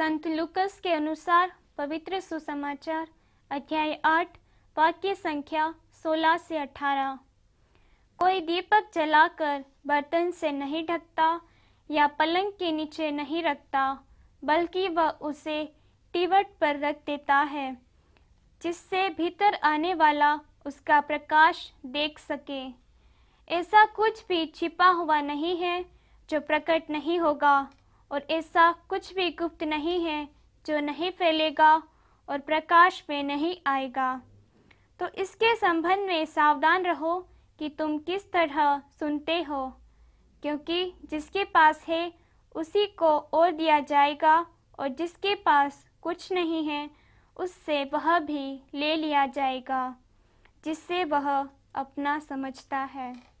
संत लुकस के अनुसार पवित्र सुसमाचार अध्याय आठ वाक्य संख्या सोलह से अठारह कोई दीपक जलाकर बर्तन से नहीं ढकता या पलंग के नीचे नहीं रखता बल्कि वह उसे टीवट पर रख देता है जिससे भीतर आने वाला उसका प्रकाश देख सके ऐसा कुछ भी छिपा हुआ नहीं है जो प्रकट नहीं होगा और ऐसा कुछ भी गुप्त नहीं है जो नहीं फैलेगा और प्रकाश में नहीं आएगा तो इसके संबंध में सावधान रहो कि तुम किस तरह सुनते हो क्योंकि जिसके पास है उसी को और दिया जाएगा और जिसके पास कुछ नहीं है उससे वह भी ले लिया जाएगा जिससे वह अपना समझता है